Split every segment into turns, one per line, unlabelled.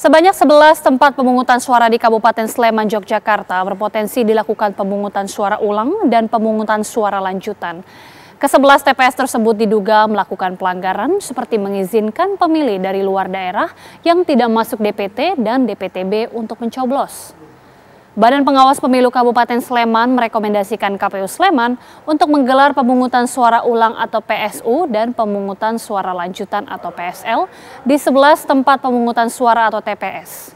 Sebanyak 11 tempat pemungutan suara di Kabupaten Sleman, Yogyakarta berpotensi dilakukan pemungutan suara ulang dan pemungutan suara lanjutan. Kesebelas TPS tersebut diduga melakukan pelanggaran seperti mengizinkan pemilih dari luar daerah yang tidak masuk DPT dan DPTB untuk mencoblos. Badan Pengawas Pemilu Kabupaten Sleman merekomendasikan KPU Sleman untuk menggelar pemungutan suara ulang atau PSU dan pemungutan suara lanjutan atau PSL di 11 tempat pemungutan suara atau TPS.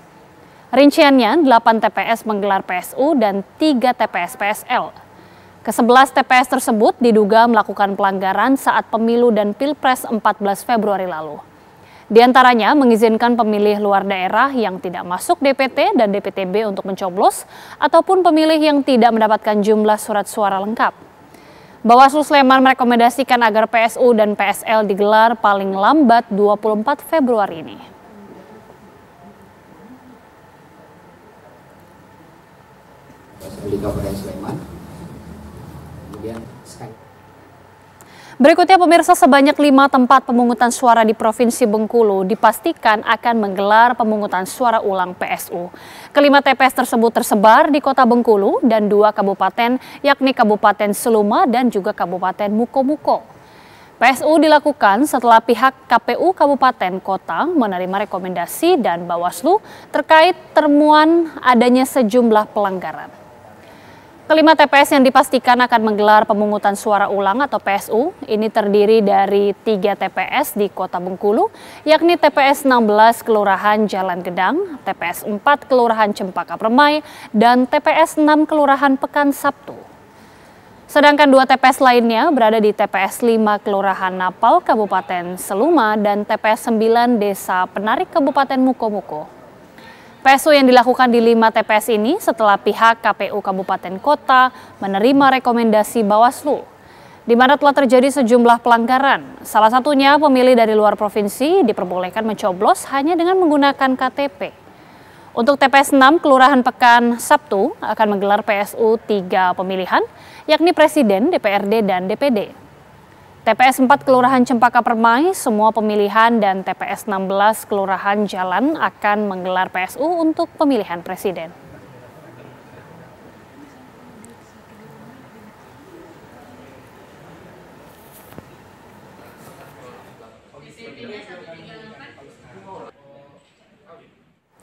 Rinciannya 8 TPS menggelar PSU dan 3 TPS PSL. Kesebelas TPS tersebut diduga melakukan pelanggaran saat pemilu dan pilpres 14 Februari lalu. Di antaranya mengizinkan pemilih luar daerah yang tidak masuk DPT dan DPTB untuk mencoblos ataupun pemilih yang tidak mendapatkan jumlah surat suara lengkap. Bawaslu Sleman merekomendasikan agar PSU dan PSL digelar paling lambat 24 Februari ini. Sleman, kemudian Berikutnya pemirsa sebanyak lima tempat pemungutan suara di Provinsi Bengkulu dipastikan akan menggelar pemungutan suara ulang PSU. Kelima TPS tersebut tersebar di kota Bengkulu dan dua kabupaten yakni Kabupaten Seluma dan juga Kabupaten Mukomuko. PSU dilakukan setelah pihak KPU Kabupaten Kota menerima rekomendasi dan Bawaslu terkait temuan adanya sejumlah pelanggaran. Kelima TPS yang dipastikan akan menggelar pemungutan suara ulang atau PSU ini terdiri dari tiga TPS di Kota Bengkulu, yakni TPS 16 Kelurahan Jalan Gedang, TPS 4 Kelurahan Cempaka Permai, dan TPS 6 Kelurahan Pekan Sabtu. Sedangkan dua TPS lainnya berada di TPS 5 Kelurahan Napal, Kabupaten Seluma, dan TPS 9 Desa Penarik, Kabupaten Mukomuko. PSU yang dilakukan di lima TPS ini setelah pihak KPU Kabupaten Kota menerima rekomendasi Bawaslu di mana telah terjadi sejumlah pelanggaran. Salah satunya pemilih dari luar provinsi diperbolehkan mencoblos hanya dengan menggunakan KTP. Untuk TPS 6 Kelurahan Pekan Sabtu akan menggelar PSU tiga pemilihan yakni Presiden, DPRD, dan DPD. TPS 4 Kelurahan Cempaka Permai, semua pemilihan dan TPS 16 Kelurahan Jalan akan menggelar PSU untuk pemilihan presiden.